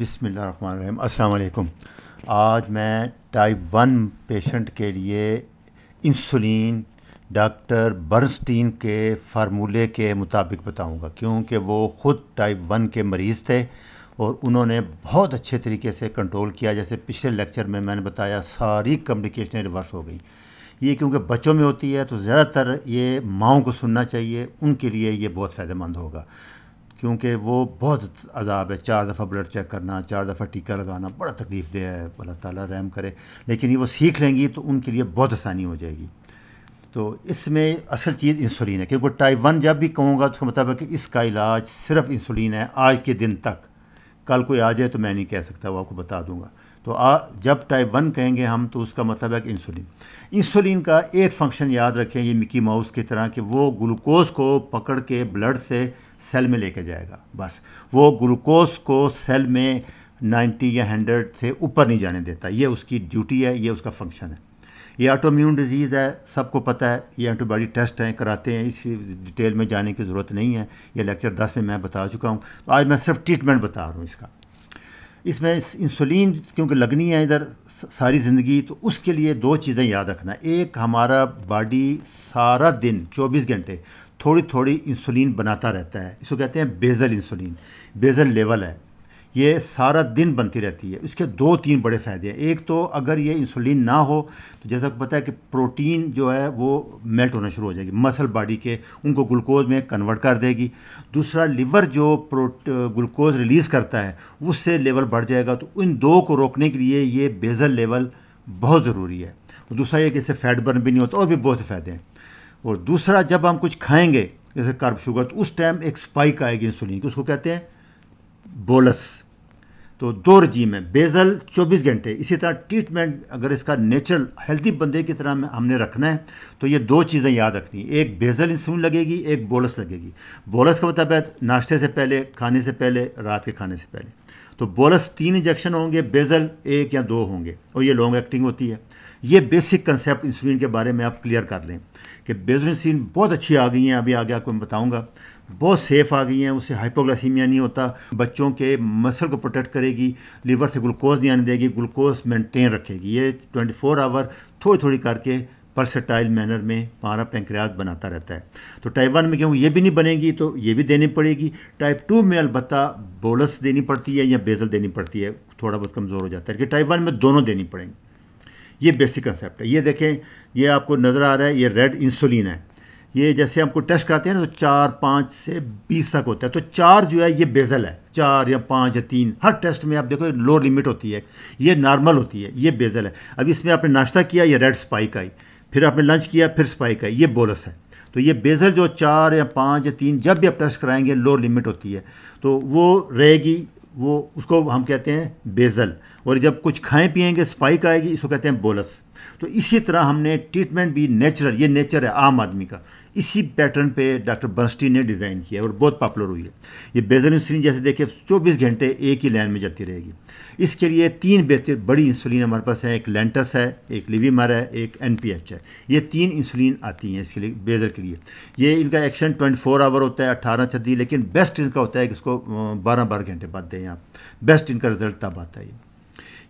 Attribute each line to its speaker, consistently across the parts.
Speaker 1: बिसमीम अस्सलाम आज मैं टाइप वन पेशेंट के लिए इंसुलिन डॉक्टर बर्नस्टीन के फार्मूले के मुताबिक बताऊंगा क्योंकि वो ख़ुद टाइप वन के मरीज़ थे और उन्होंने बहुत अच्छे तरीके से कंट्रोल किया जैसे पिछले लेक्चर में मैंने बताया सारी कम्युनिकेशन रिवर्स हो गई ये क्योंकि बच्चों में होती है तो ज़्यादातर ये माओ को सुनना चाहिए उनके लिए ये बहुत फ़ायदेमंद होगा क्योंकि वो बहुत अजाब है चार दफ़ा ब्लड चेक करना चार दफ़ा टीका लगाना बड़ा तकलीफ़ दे है अल्लाह ताला रहम करे लेकिन ये वो सीख लेंगी तो उनके लिए बहुत आसानी हो जाएगी तो इसमें असल चीज़ इंसुलिन है क्योंकि टाइप वन जब भी कहूँगा तो उसका मतलब है कि इसका इलाज सिर्फ इंसुलिन है आज के दिन तक कल कोई आ जाए तो मैं नहीं कह सकता वो आपको बता दूँगा तो आ जब टाइप वन कहेंगे हम तो उसका मतलब है कि इंसुलिन इंसुलिन का एक फंक्शन याद रखें ये मिकी माउस की तरह कि वो ग्लूकोज को पकड़ के ब्लड से सेल में लेके जाएगा बस वो ग्लूकोज को सेल में 90 या 100 से ऊपर नहीं जाने देता ये उसकी ड्यूटी है ये उसका फंक्शन है ये ऑटोम्यून डिजीज़ है सबको पता है ये एंटीबॉडी टेस्ट हैं कराते हैं इसी डिटेल में जाने की ज़रूरत नहीं है ये लेक्चर दस में मैं बता चुका हूँ तो आज मैं सिर्फ ट्रीटमेंट बता रहा हूँ इसका इसमें इंसुलिन क्योंकि लगनी है इधर सारी ज़िंदगी तो उसके लिए दो चीज़ें याद रखना एक हमारा बॉडी सारा दिन 24 घंटे थोड़ी थोड़ी इंसुलिन बनाता रहता है इसको कहते हैं बेज़ल इंसुलिन बेज़ल लेवल है ये सारा दिन बनती रहती है इसके दो तीन बड़े फ़ायदे हैं एक तो अगर ये इंसुलिन ना हो तो जैसा कि पता है कि प्रोटीन जो है वो मेल्ट होना शुरू हो जाएगी मसल बॉडी के उनको ग्लूकोज में कन्वर्ट कर देगी दूसरा लिवर जो प्रोट ग्लूकोज रिलीज़ करता है उससे लेवल बढ़ जाएगा तो इन दो को रोकने के लिए ये बेजल लेवल बहुत ज़रूरी है दूसरा ये कि इससे फैट बर्न भी नहीं होता और भी बहुत से फ़ायदे हैं और दूसरा जब हम कुछ खाएँगे जैसे कार्ब शुगर तो उस टाइम एक स्पाइक आएगी इंसुलिन की उसको कहते हैं बोलस तो दो रजीम है बेजल 24 घंटे इसी तरह ट्रीटमेंट अगर इसका नेचुरल हेल्थी बंदे की तरह हमने रखना है तो ये दो चीज़ें याद रखनी एक बेजल इंसुलिन लगेगी एक बोलस लगेगी बोलस का मतलब है नाश्ते से पहले खाने से पहले रात के खाने से पहले तो बोलस तीन इंजेक्शन होंगे बेजल एक या दो होंगे और ये लॉन्ग एक्टिंग होती है ये बेसिक कंसेप्ट इंसुलिन के बारे में आप क्लियर कर लें कि बेजल इंसुलिन बहुत अच्छी आ गई हैं अभी आगे आपको मैं बताऊँगा बहुत सेफ़ आ गई हैं उससे हाइपोग्लासीमिया नहीं होता बच्चों के मसल को प्रोटेक्ट करेगी लीवर से ग्लूकोज नहीं आने देगी ग्लूकोज मेंटेन रखेगी ये 24 फोर आवर थोड़ी थोड़ी करके परसेटाइल मैनर में हमारा पेंक्रियाज बनाता रहता है तो टाइप वन में क्यों ये भी नहीं बनेगी तो ये भी देनी पड़ेगी टाइप टू में अलबत् बोलस देनी पड़ती है या बेजल देनी पड़ती है थोड़ा बहुत कमज़ोर हो जाता है कि टाइप वन में दोनों देनी पड़ेंगी ये बेसिक कंसेप्ट है ये देखें ये आपको नज़र आ रहा है ये रेड इंसुलिन है ये जैसे हमको टेस्ट कराते हैं ना तो चार पाँच से बीस तक होता है तो चार जो है ये बेजल है चार या पाँच या तीन हर टेस्ट में आप देखो लो लिमिट होती है ये नॉर्मल होती है ये बेजल है अब इसमें आपने नाश्ता किया ये रेड स्पाइक आई फिर आपने लंच किया फिर स्पाइक आई ये बोलस है तो ये बेजल जो चार या पाँच या तीन जब भी आप टेस्ट कराएंगे लो लिमिट होती है तो वो रहेगी वो उसको हम कहते हैं बेजल और जब कुछ खाएं पिएंगे स्पाइक आएगी इसको कहते हैं बोलस तो इसी तरह हमने ट्रीटमेंट भी नेचुरल ये नेचर है आम आदमी का इसी पैटर्न पे डॉक्टर बंस्टी ने डिज़ाइन किया और बहुत पॉपुलर हुई है ये बेजल इंसुलिन जैसे देखिए 24 घंटे एक ही लाइन में चलती रहेगी इसके लिए तीन बेहतर बड़ी इंसुलिन हमारे पास है एक लेंटस है एक लिवीमर है एक एन है ये तीन इंसुलिन आती हैं इसके लिए बेजर के लिए ये इनका एक्शन ट्वेंटी आवर होता है अट्ठारह छत्तीस लेकिन बेस्ट इनका होता है कि इसको बारह बारह घंटे बाद दें आप बेस्ट इनका रिजल्ट तब आता है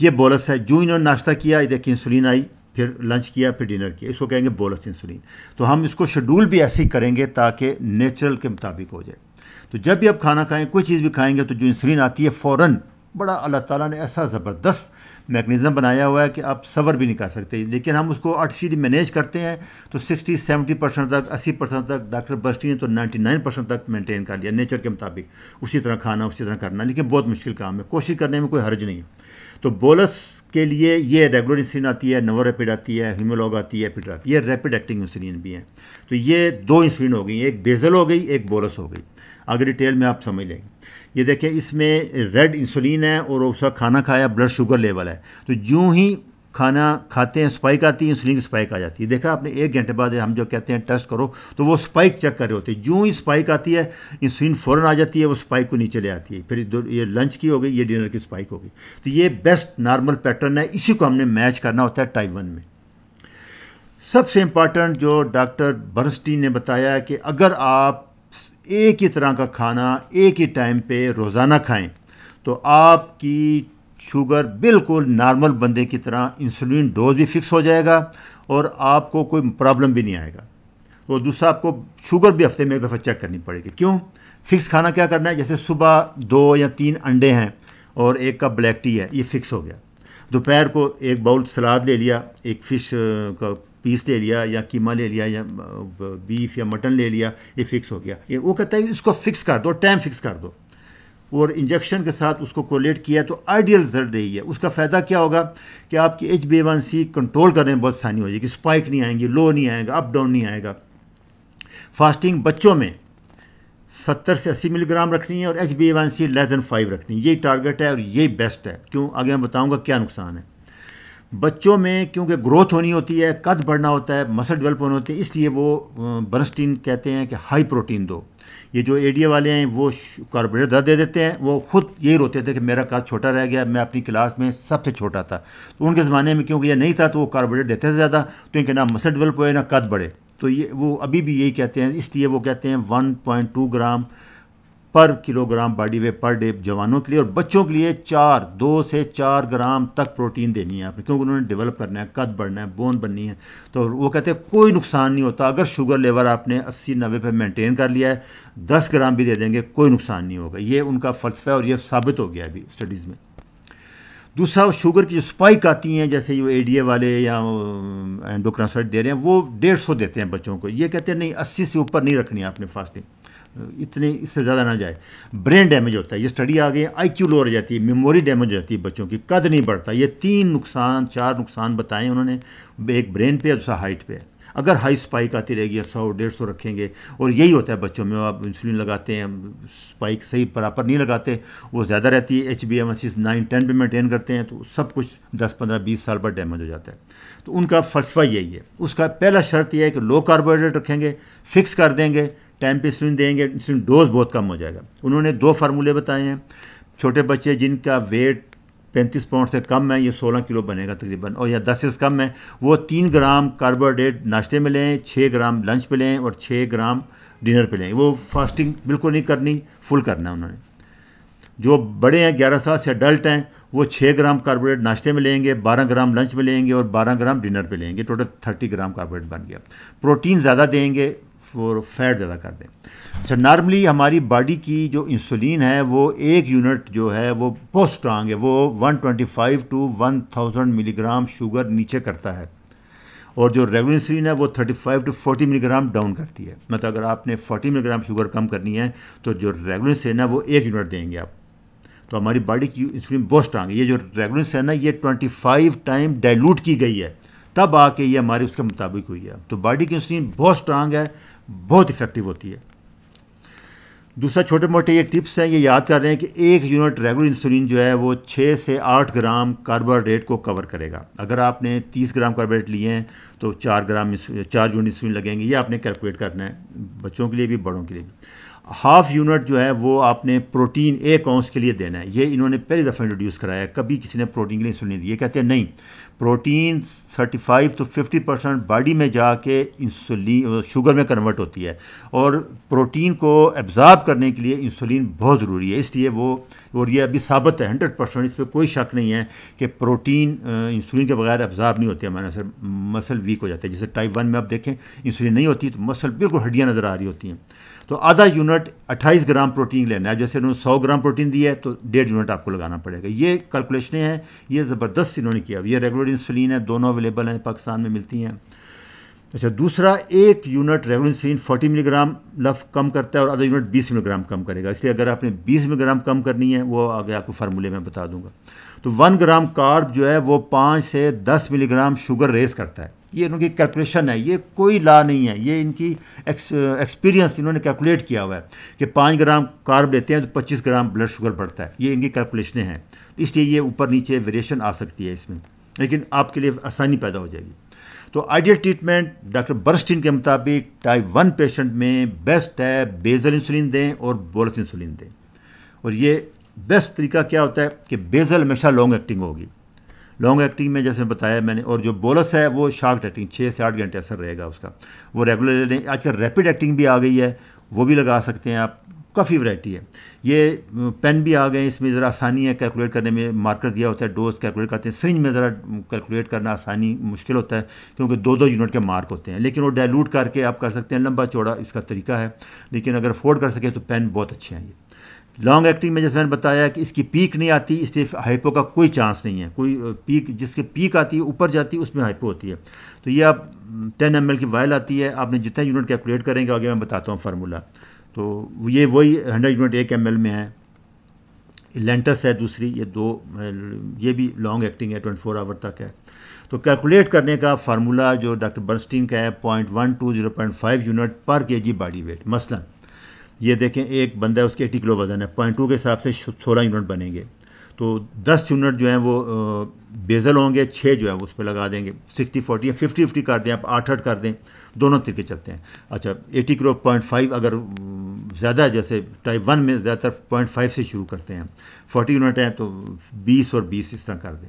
Speaker 1: ये बोलस है जो इन्होंने नाश्ता किया देखिए इंसुलिन आई फिर लंच किया फिर डिनर किया इसको कहेंगे बोलस इंसुलिन तो हम इसको शेड्यूल भी ऐसे ही करेंगे ताकि नेचुरल के मुताबिक हो जाए तो जब भी आप खाना खाएँ कोई चीज़ भी खाएँगे तो जो इंसुलिन आती है फ़ौर बड़ा अल्लाह ताला ने ऐसा ज़बरदस्त मेकनिज़म बनाया हुआ है कि आप सवर भी नहीं कर सकते लेकिन हम उसको आर्टिफिशियली मैनेज करते हैं तो 60 70 परसेंट तक 80 परसेंट तक डॉक्टर बस्टी ने तो 99 परसेंट तक मेंटेन कर लिया नेचर के मुताबिक उसी तरह खाना उसी तरह करना लेकिन बहुत मुश्किल काम है कोशिश करने में कोई हर्ज नहीं है तो बोलस के लिए ये रेगुलर इंसुलिन आती है नवो रेपिड आती है हीमोलॉग आती है एपिड आती है रैपिड एक्टिंग इंसुलिन भी हैं तो ये दो इंसुलिन हो गई एक बेजल हो गई एक बोलस हो गई अगर डिटेल में आप समझ लेंगे ये देखें इसमें रेड इंसुलिन है और उसका खाना खाया ब्लड शुगर लेवल है तो जूँ ही खाना खाते हैं स्पाइक आती है इंसुलिन की स्पाइक आ जाती है देखा आपने एक घंटे बाद हम जो कहते हैं टेस्ट करो तो वो स्पाइक चेक कर रहे होते हैं जो ही स्पाइक आती है इंसुलिन फ़ौरन आ जाती है वो स्पाइक को नीचे ले आती है फिर ये लंच की हो गई ये डिनर की स्पाइक हो गई तो ये बेस्ट नॉर्मल पैटर्न है इसी को हमने मैच करना होता है टाइप वन में सबसे इम्पॉर्टेंट जो डॉक्टर बर्नस्टीन ने बताया है कि अगर आप एक ही तरह का खाना एक ही टाइम पर रोज़ाना खाएँ तो आपकी शुगर बिल्कुल नॉर्मल बंदे की तरह इंसुलिन डोज भी फिक्स हो जाएगा और आपको कोई प्रॉब्लम भी नहीं आएगा और तो दूसरा आपको शुगर भी हफ्ते में एक दफ़ा चेक करनी पड़ेगी क्यों फिक्स खाना क्या करना है जैसे सुबह दो या तीन अंडे हैं और एक कप ब्लैक टी है ये फिक्स हो गया दोपहर को एक बाउल सलाद ले लिया एक फ़िश का पीस ले लिया या कीमा ले लिया या बीफ या मटन ले लिया ये फिक्स हो गया ये वो कहता है इसको फिक्स कर दो टाइम फिक्स कर दो और इंजेक्शन के साथ उसको कोलेट किया तो आइडियल रिजल्ट रही है उसका फ़ायदा क्या होगा कि आपकी H B one C control करने में बहुत आसानी हो जाएगी स्पाइक नहीं आएंगी लो नहीं आएगा अप डाउन नहीं आएगा फास्टिंग बच्चों में सत्तर से अस्सी मिलीग्राम रखनी है और H B one C less than five रखनी है यही टारगेट है और यही बेस्ट है क्यों आगे मैं बताऊँगा क्या नुकसान है बच्चों में क्योंकि ग्रोथ होनी होती है कद बढ़ना होता है मसल डेवलप होने होते हैं इसलिए वो बनस्टीन कहते हैं कि हाई प्रोटीन दो ये जो एडीए वाले हैं वो कॉरपोरेट दर्द दे देते हैं वो खुद यही रोते थे कि मेरा काज छोटा रह गया मैं अपनी क्लास में सबसे छोटा था तो उनके ज़माने में क्योंकि यह नहीं था तो वो कॉरपोरेट देते थे ज़्यादा तो इनके ना मसल डेवलप हुए ना कद बढ़े तो ये वो अभी भी यही कहते हैं इसलिए वो कहते हैं one gram per kilogram body weight per day जवानों के लिए और बच्चों के लिए चार दो से चार ग्राम तक प्रोटीन देनी है आपने क्योंकि उन्होंने डेवलप करना है कद बढ़ना है बोन बननी है तो वो कहते हैं कोई नुकसान नहीं होता अगर शुगर लेवल आपने अस्सी नब्बे पर मेंटेन कर लिया है दस ग्राम भी दे देंगे कोई नुकसान नहीं होगा ये उनका फ़लसफा है और ये साबित हो गया अभी स्टडीज़ में दूसरा शुगर की जो स्पाइक आती हैं जैसे ये ए वाले या एंडोक्रांसोइड दे रहे हैं वो डेढ़ सौ देते हैं बच्चों को ये कहते हैं नहीं अस्सी से ऊपर नहीं रखनी है आपने फास्टिंग इतने इससे ज़्यादा ना जाए ब्रेन डैमेज होता है ये स्टडी आ गई आई क्यू लो रह जाती है मेमोरी डैमेज हो जाती है बच्चों की कद नहीं बढ़ता ये तीन नुकसान चार नुकसान बताएं उन्होंने एक ब्रेन पे और दूसरा हाइट पे अगर हाई स्पाइक आती रहेगी सौ डेढ़ सौ रखेंगे और यही होता है बच्चों में आप इंसुलिन लगाते हैं स्पाइक सही बराबर नहीं लगाते वो ज़्यादा रहती है H B M C nine ten पर मेनटेन करते हैं तो सब कुछ दस पंद्रह बीस साल पर डैमेज हो जाता है तो उनका फलसफा यही है उसका पहला शर्त यह है कि लो कार्बोहाइड्रेट रखेंगे फिक्स कर देंगे टाइम पे इंसुलिन देंगे इंसुलिन डोज बहुत कम हो जाएगा उन्होंने दो फार्मूले बताए हैं छोटे बच्चे जिनका वेट पैंतीस पाउंड से कम है ये सोलह किलो बनेगा तकरीबन और या दस से कम है वो तीन ग्राम कार्बोहाइड्रेट नाश्ते में लें छः ग्राम लंच पे लें और छः ग्राम डिनर पे लें वो फास्टिंग बिल्कुल नहीं करनी फुल करना है उन्होंने जो बड़े हैं ग्यारह साल से अडल्ट हैं वो छः ग्राम कार्बोरेट नाश्ते में लेंगे बारह ग्राम लंच में लेंगे और बारह ग्राम डिनर पे लेंगे टोटल थर्टी ग्राम कार्बोरेट बन गया प्रोटीन ज़्यादा देंगे वो फैट ज़्यादा कर दें अच्छा नॉर्मली हमारी बॉडी की जो इंसुलिन है वो एक यूनिट जो है वो बहुत स्ट्रांग है वो 125 टू 1000 मिलीग्राम शुगर नीचे करता है और जो रेगुलर इंसुलिन है वो 35 टू 40 मिलीग्राम डाउन करती है मतलब अगर आपने 40 मिलीग्राम शुगर कम करनी है तो जो रेगुलर इंसुलिन है वो एक यूनिट देंगे आप तो हमारी बॉडी की इंसुलिन बहुत स्ट्रांग है ये जो रेगुलर इंसुलिन है ये 25 टाइम डायलूट की गई है तब आके ये हमारी उसके मुताबिक हुई है तो बॉडी की इंसुलिन बहुत स्ट्रांग है बहुत इफ़ेक्टिव होती है दूसरा छोटे मोटे ये टिप्स हैं ये याद कर रहे हैं कि एक यूनिट रेगुलर इंसुलिन जो है वो छः से आठ ग्राम कार्बोहाइड्रेट को कवर करेगा अगर आपने तीस ग्राम कार्बोहाइड्रेट लिए हैं तो चार ग्राम चार यूनिट इंसुलिन लगेंगे ये आपने कैलकुलेट करना है बच्चों के लिए भी बड़ों के लिए भी हाफ यूनिट जो है वो आपने प्रोटीन एक औंस के लिए देना है ये इन्होंने पहली दफ़ा इंट्रोड्यूस कराया है कभी किसी ने प्रोटीन के लिए सुनी दी ये कहते हैं नहीं प्रोटीन 35 तो 50 परसेंट बॉडी में जाके इंसुलिन शुगर में कन्वर्ट होती है और प्रोटीन को एब्जॉर्ब करने के लिए इंसुलिन बहुत ज़रूरी है इसलिए वो और ये अभी साबित है हंड्रेड परसेंट इस पर कोई शक नहीं है कि प्रोटीन इंसुलिन के बगैर एब्जॉर्ब नहीं होती हमारे सर मसल वीक हो जाते हैं जैसे टाइप वन में आप देखें इंसुलिन नहीं होती तो मसल बिल्कुल हड्डियाँ नज़र आ रही होती हैं तो आधा यूनिट 28 ग्राम प्रोटीन लेना है जैसे इन्होंने 100 ग्राम प्रोटीन दिया है तो डेढ़ यूनिट आपको लगाना पड़ेगा ये कैलकुलेशनें हैं ये ज़बरदस्त इन्होंने किया ये रेगुलर इंसुलिन है दोनों अवेलेबल हैं पाकिस्तान में मिलती हैं अच्छा दूसरा एक यूनिट इंसुलिन फोर्टी मिलीग्राम लफ कम करता है और आधा यूनिट बीस मिलीग्राम कम करेगा इसलिए अगर आपने बीस मिलीग्राम कम करनी है वो आगे आपको फार्मूले में बता दूंगा तो वन ग्राम कार्ब जो है वो पाँच से दस मिलीग्राम शुगर रेस करता है ये इनकी कैलकुलेशन है ये कोई ला नहीं है ये इनकी एक्सपीरियंस इन्होंने कैलकुलेट किया हुआ है कि पाँच ग्राम कार्ब लेते हैं तो पच्चीस ग्राम ब्लड शुगर बढ़ता है ये इनकी कैलकुलेशनें हैं तो इसलिए ये ऊपर नीचे वेरिएशन आ सकती है इसमें लेकिन आपके लिए आसानी पैदा हो जाएगी तो आइडियल ट्रीटमेंट डॉक्टर बर्स्टिन के मुताबिक टाइप वन पेशेंट में बेस्ट है बेजल इंसुलिन दें और बोलस इंसुलिन दें और ये बेस्ट तरीका क्या होता है कि बेजल हमेशा लॉन्ग एक्टिंग होगी लॉन्ग एक्टिंग में जैसे बताया मैंने और जो बोलस है वो शार्ट एक्टिंग छः से आठ घंटे असर रहेगा उसका वो रेगुलर आजकल रैपिड एक्टिंग भी आ गई है वो भी लगा सकते हैं आप काफ़ी वैरायटी है ये पेन भी आ गए इसमें ज़रा आसानी है कैलकुलेट करने में मार्कर दिया होता है डोज कैलकुलेट करते हैं सरिंज में ज़रा कैलकुलेट करना आसानी मुश्किल होता है क्योंकि दो दो यूनिट के मार्क होते हैं लेकिन वो डाइल्यूट करके आप कर सकते हैं लंबा चौड़ा इसका तरीका है लेकिन अगर अफोर्ड कर सकें तो पेन बहुत अच्छे हैं ये लॉन्ग एक्टिंग में जैसे मैंने बताया कि इसकी पीक नहीं आती इसलिए हाइपो का कोई चांस नहीं है कोई पीक जिसके पीक आती है ऊपर जाती है उसमें हाइपो होती है तो ये आप टेन एम की वायल आती है आपने जितने यूनिट कैलकुलेट करेंगे आगे मैं बताता हूँ फार्मूला तो ये वही हंड्रेड यूनिट एक एम में है लेंटस है दूसरी ये दो ये भी लॉन्ग एक्टिंग है ट्वेंटी फोर आवर तक है तो कैलकुलेट करने का फार्मूला जो डॉक्टर बर्नस्टीन का है point one to zero point five unit per K ji body weight मसलन ये देखें एक बंदा है उसके एटी किलो वज़न है पॉइंट टू के हिसाब से सोलह यूनिट बनेंगे तो दस यूनिट जो हैं वो बेजल होंगे छः जो है उस पर लगा देंगे सिक्सटी फोर्टी या फिफ्टी फिफ्टी कर दें आप आठ आठ कर दें दोनों तरीके चलते हैं अच्छा एटी किलो पॉइंट फाइव अगर ज़्यादा जैसे टाइप वन में ज़्यादातर पॉइंट फाइव से शुरू करते हैं फोर्टी यूनिट हैं तो बीस और बीस इस तरह कर दें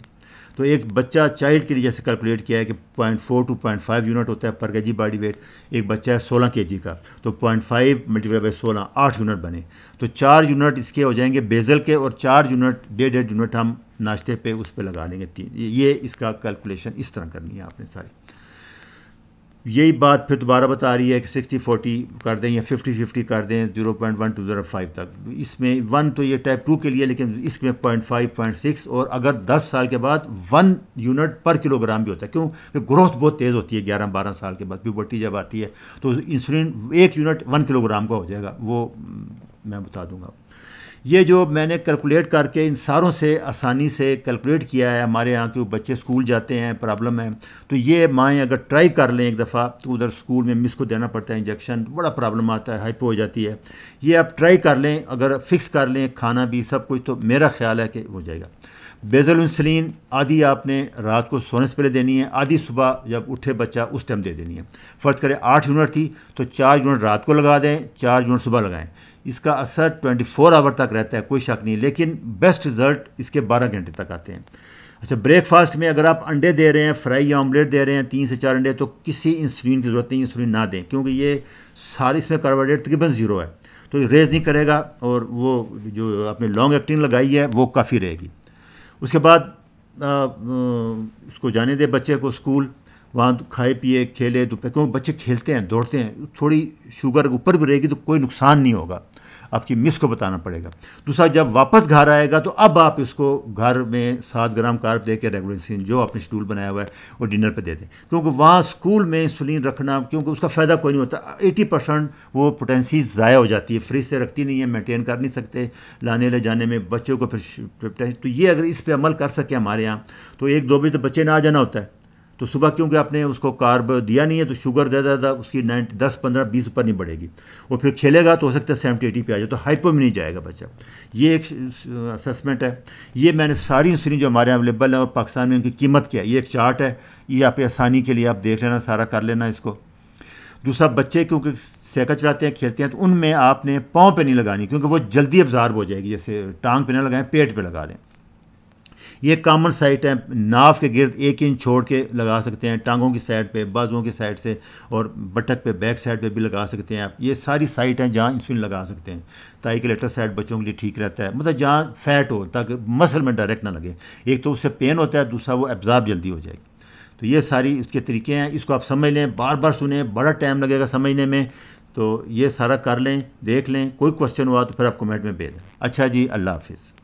Speaker 1: तो एक बच्चा चाइल्ड के लिए जैसे कैलकुलेट किया है कि point four to point five unit होता है पर के जी बॉडी वेट एक बच्चा है सोलह के जी का तो पॉइंट फाइव मल्टीप्लाई बाई सोलह आठ यूनिट बने तो चार यूनिट इसके हो जाएंगे बेजल के और चार यूनिट डेढ़ डेढ़ यूनिट हम नाश्ते पे उस पर लगा लेंगे तीन ये इसका कैलकुलेशन इस तरह करनी है आपने सारी यही बात फिर दोबारा बता रही है कि सिक्सटी फोर्टी कर दें या फिफ्टी फिफ्टी कर दें zero point one to zero five तक इसमें वन तो ये टाइप टू के लिए लेकिन इसमें पॉइंट फाइव पॉइंट सिक्स और अगर दस साल के बाद वन यूनिट पर किलोग्राम भी होता है क्योंकि ग्रोथ बहुत तेज़ होती है ग्यारह बारह साल के बाद प्यूबर्टी जब आती है तो इंसुलिन एक यूनिट वन किलोग्राम का हो जाएगा वो मैं बता दूंगा ये जो मैंने कैलकुलेट करके इन सारों से आसानी से कैलकुलेट किया है हमारे यहाँ के बच्चे स्कूल जाते हैं प्रॉब्लम है तो ये माएँ अगर ट्राई कर लें एक दफ़ा तो उधर स्कूल में मिस को देना पड़ता है इंजेक्शन बड़ा प्रॉब्लम आता है हाइपो हो जाती है ये आप ट्राई कर लें अगर फिक्स कर लें खाना भी सब कुछ तो मेरा ख्याल है कि हो जाएगा बेजल इंसुलिन आधी आपने रात को सोने से पहले देनी है आधी सुबह जब उठे बच्चा उस टाइम दे देनी है फ़र्ज़ करें आठ यूनिट थी तो चार यूनिट रात को लगा दें चार यूनिट सुबह लगाएं इसका असर 24 आवर तक रहता है कोई शक नहीं लेकिन बेस्ट रिज़ल्ट इसके 12 घंटे तक आते हैं अच्छा ब्रेकफास्ट में अगर आप अंडे दे रहे हैं फ्राई या ऑमलेट दे रहे हैं तीन से चार अंडे तो किसी इंसुलिन की ज़रूरत नहीं इंसुलिन ना दें क्योंकि ये सारी इसमें कार्बोहाइड्रेट तकरीबन ज़ीरो है तो रेज नहीं करेगा और वो जो आपने लॉन्ग एक्टिंग लगाई है वो काफ़ी रहेगी उसके बाद उसको जाने दें बच्चे को स्कूल वहाँ खाए पिए खेले दोपहर क्योंकि बच्चे खेलते हैं दौड़ते हैं थोड़ी शुगर ऊपर भी रहेगी तो कोई नुकसान नहीं होगा आपकी मिस को बताना पड़ेगा दूसरा जब वापस घर आएगा तो अब आप इसको घर में सात ग्राम कार्ब दे के रेगुलेंसिन जो आपने शेड्यूल बनाया हुआ है वो डिनर पर दे दें क्योंकि वहाँ स्कूल में इंसुलिन रखना क्योंकि उसका फ़ायदा कोई नहीं होता एटी परसेंट वो पोटेंसी ज़ाया हो जाती है फ्रिज से रखती नहीं है मेनटेन कर नहीं सकते लाने ले जाने में बच्चों को फिर तो ये अगर इस पर अमल कर सके हमारे यहाँ तो एक दो बजे तो बच्चे ना आ जाना होता है तो सुबह क्योंकि आपने उसको कार्ब दिया नहीं है तो शुगर ज़्यादा ज़्यादा उसकी नाइन्टी दस पंद्रह बीस ऊपर नहीं बढ़ेगी और फिर खेलेगा तो हो सकता है सेवेंटी एटी पे आ जाए तो हाइपो में नहीं जाएगा बच्चा ये एक असेसमेंट है ये मैंने सारी इंसुलिन जो हमारे यहाँ अवेलेबल है और पाकिस्तान में उनकी कीमत क्या है ये एक चार्ट है ये आप आसानी के लिए आप देख लेना सारा कर लेना इसको दूसरा बच्चे क्योंकि सैकल चलाते हैं खेलते हैं तो उनमें आपने पाँव पर नहीं लगानी क्योंकि वो जल्दी अब्जार्ब हो जाएगी जैसे टांग पर ना लगाएं पेट पर लगा दें ये कॉमन साइट है नाव के गिरद एक इंच छोड़ के लगा सकते हैं टांगों की साइड पे बाजुओं की साइड से और बटक पे बैक साइड पे भी लगा सकते हैं आप ये सारी साइट हैं जहाँ इंसुलिन लगा सकते हैं ताकि के लेटर साइड बच्चों के लिए ठीक रहता है मतलब जहाँ फैट हो ताकि मसल में डायरेक्ट ना लगे एक तो उससे पेन होता है दूसरा वो एब्जॉर्ब जल्दी हो जाएगी तो ये सारी उसके तरीके हैं इसको आप समझ लें बार बार सुने बड़ा टाइम लगेगा समझने में तो ये सारा कर लें देख लें कोई क्वेश्चन हुआ तो फिर आप कमेंट में भेज दें अच्छा जी अल्लाह हाफिज़